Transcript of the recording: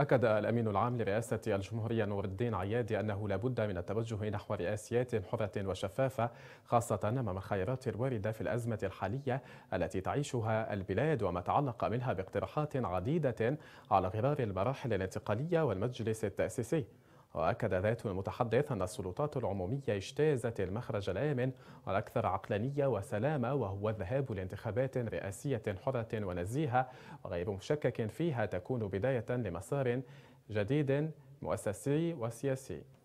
أكد الأمين العام لرئاسة الجمهورية نور الدين عيادي أنه لابد من التوجه نحو رئاسيات حرة وشفافة خاصة أمام الخيارات الواردة في الأزمة الحالية التي تعيشها البلاد وما تعلق منها باقتراحات عديدة على غرار المراحل الانتقالية والمجلس التأسيسي وأكد ذات المتحدث أن السلطات العمومية اجتازت المخرج الآمن والأكثر عقلانية وسلامة وهو الذهاب لانتخابات رئاسية حرة ونزيهة وغير مشكك فيها تكون بداية لمسار جديد مؤسسي وسياسي